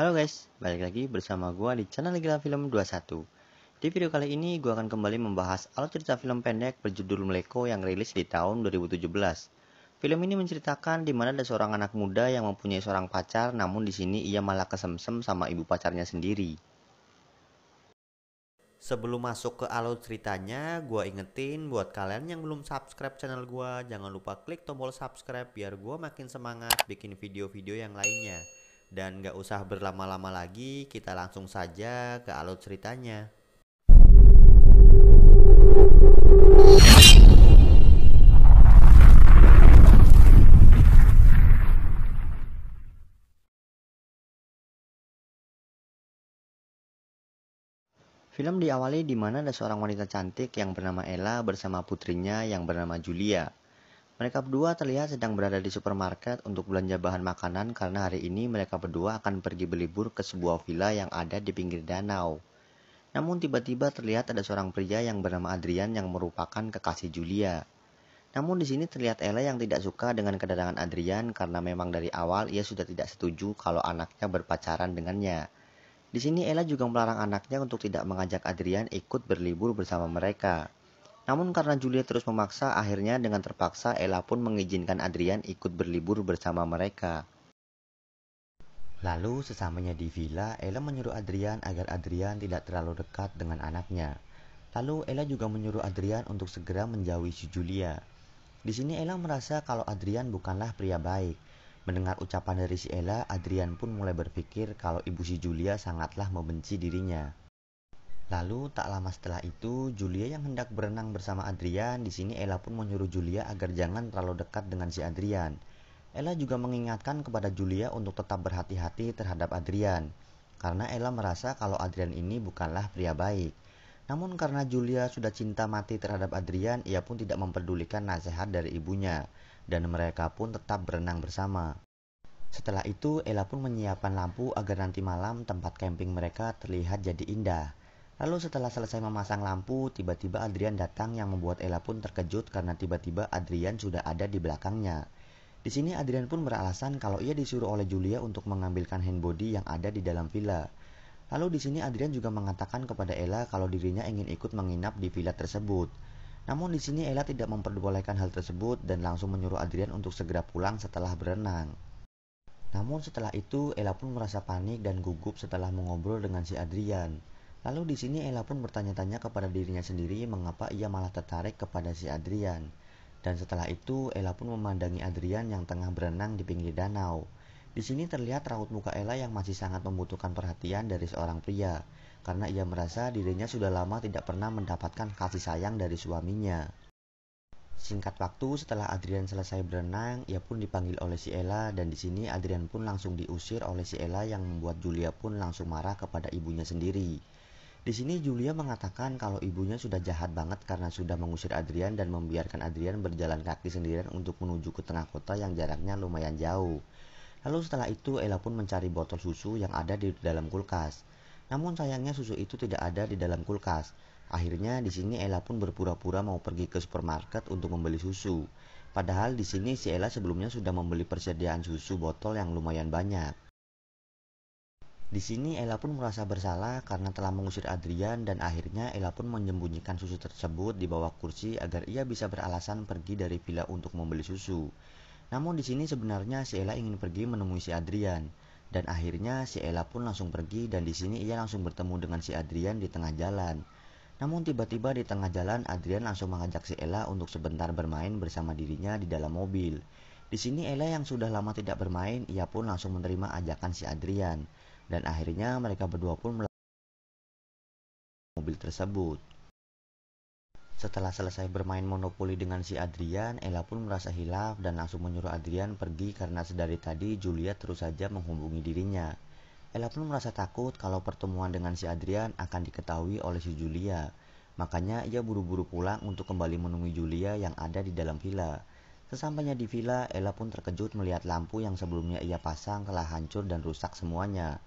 Halo guys, balik lagi bersama gua di channel Gila Film 21. Di video kali ini gua akan kembali membahas alur cerita film pendek berjudul Meleko yang rilis di tahun 2017. Film ini menceritakan di mana ada seorang anak muda yang mempunyai seorang pacar namun di sini ia malah kesemsem sama ibu pacarnya sendiri. Sebelum masuk ke alur ceritanya, gua ingetin buat kalian yang belum subscribe channel gua, jangan lupa klik tombol subscribe biar gua makin semangat bikin video-video yang lainnya. Dan gak usah berlama-lama lagi, kita langsung saja ke alur ceritanya. Film diawali di mana ada seorang wanita cantik yang bernama Ella bersama putrinya yang bernama Julia. Mereka berdua terlihat sedang berada di supermarket untuk belanja bahan makanan karena hari ini mereka berdua akan pergi berlibur ke sebuah villa yang ada di pinggir danau. Namun tiba-tiba terlihat ada seorang pria yang bernama Adrian yang merupakan kekasih Julia. Namun di sini terlihat Ella yang tidak suka dengan kedatangan Adrian karena memang dari awal ia sudah tidak setuju kalau anaknya berpacaran dengannya. Di sini Ella juga melarang anaknya untuk tidak mengajak Adrian ikut berlibur bersama mereka. Namun karena Julia terus memaksa, akhirnya dengan terpaksa Ella pun mengizinkan Adrian ikut berlibur bersama mereka. Lalu sesamanya di villa, Ella menyuruh Adrian agar Adrian tidak terlalu dekat dengan anaknya. Lalu Ella juga menyuruh Adrian untuk segera menjauhi si Julia. Di sini Ella merasa kalau Adrian bukanlah pria baik. Mendengar ucapan dari si Ella, Adrian pun mulai berpikir kalau ibu si Julia sangatlah membenci dirinya. Lalu tak lama setelah itu, Julia yang hendak berenang bersama Adrian, di sini Ella pun menyuruh Julia agar jangan terlalu dekat dengan si Adrian. Ella juga mengingatkan kepada Julia untuk tetap berhati-hati terhadap Adrian, karena Ella merasa kalau Adrian ini bukanlah pria baik. Namun karena Julia sudah cinta mati terhadap Adrian, ia pun tidak memperdulikan nasihat dari ibunya, dan mereka pun tetap berenang bersama. Setelah itu, Ella pun menyiapkan lampu agar nanti malam tempat camping mereka terlihat jadi indah. Lalu setelah selesai memasang lampu, tiba-tiba Adrian datang yang membuat Ella pun terkejut karena tiba-tiba Adrian sudah ada di belakangnya. Di sini Adrian pun beralasan kalau ia disuruh oleh Julia untuk mengambilkan handbody yang ada di dalam villa. Lalu di sini Adrian juga mengatakan kepada Ella kalau dirinya ingin ikut menginap di villa tersebut. Namun di sini Ella tidak memperbolehkan hal tersebut dan langsung menyuruh Adrian untuk segera pulang setelah berenang. Namun setelah itu Ella pun merasa panik dan gugup setelah mengobrol dengan si Adrian. Lalu di sini Ella pun bertanya-tanya kepada dirinya sendiri mengapa ia malah tertarik kepada si Adrian. Dan setelah itu Ella pun memandangi Adrian yang tengah berenang di pinggir danau. Di sini terlihat raut muka Ella yang masih sangat membutuhkan perhatian dari seorang pria karena ia merasa dirinya sudah lama tidak pernah mendapatkan kasih sayang dari suaminya. Singkat waktu setelah Adrian selesai berenang, ia pun dipanggil oleh si Ella dan di sini Adrian pun langsung diusir oleh si Ella yang membuat Julia pun langsung marah kepada ibunya sendiri. Di sini Julia mengatakan kalau ibunya sudah jahat banget karena sudah mengusir Adrian dan membiarkan Adrian berjalan kaki sendirian untuk menuju ke tengah kota yang jaraknya lumayan jauh. Lalu setelah itu Ella pun mencari botol susu yang ada di dalam kulkas. Namun sayangnya susu itu tidak ada di dalam kulkas. Akhirnya di sini Ella pun berpura-pura mau pergi ke supermarket untuk membeli susu. Padahal di sini si Ella sebelumnya sudah membeli persediaan susu botol yang lumayan banyak. Di sini Ella pun merasa bersalah karena telah mengusir Adrian dan akhirnya Ella pun menyembunyikan susu tersebut di bawah kursi agar ia bisa beralasan pergi dari villa untuk membeli susu. Namun di sini sebenarnya si Ella ingin pergi menemui si Adrian dan akhirnya si Ella pun langsung pergi dan di sini ia langsung bertemu dengan si Adrian di tengah jalan. Namun tiba-tiba di tengah jalan Adrian langsung mengajak si Ella untuk sebentar bermain bersama dirinya di dalam mobil. Di sini Ella yang sudah lama tidak bermain ia pun langsung menerima ajakan si Adrian dan akhirnya mereka berdua pun melakukan mobil tersebut. Setelah selesai bermain monopoli dengan si Adrian, Ella pun merasa hilaf dan langsung menyuruh Adrian pergi karena sedari tadi Julia terus saja menghubungi dirinya. Ella pun merasa takut kalau pertemuan dengan si Adrian akan diketahui oleh si Julia. Makanya ia buru-buru pulang untuk kembali menemui Julia yang ada di dalam villa. Sesampainya di villa, Ella pun terkejut melihat lampu yang sebelumnya ia pasang telah hancur dan rusak semuanya.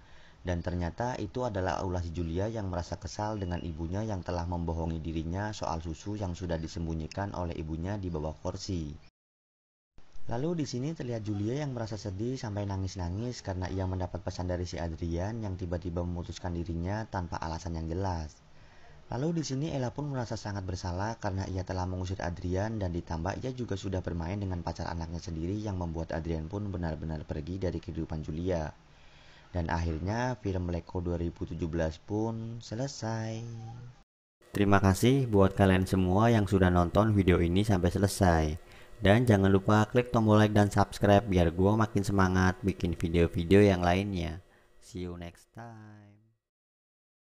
Dan ternyata itu adalah ulah Julia yang merasa kesal dengan ibunya yang telah membohongi dirinya soal susu yang sudah disembunyikan oleh ibunya di bawah kursi. Lalu di sini terlihat Julia yang merasa sedih sampai nangis-nangis karena ia mendapat pesan dari si Adrian yang tiba-tiba memutuskan dirinya tanpa alasan yang jelas. Lalu di sini Ella pun merasa sangat bersalah karena ia telah mengusir Adrian dan ditambah ia juga sudah bermain dengan pacar anaknya sendiri yang membuat Adrian pun benar-benar pergi dari kehidupan Julia. Dan akhirnya film Lego 2017 pun selesai. Terima kasih buat kalian semua yang sudah nonton video ini sampai selesai. Dan jangan lupa klik tombol like dan subscribe biar gue makin semangat bikin video-video yang lainnya. See you next time.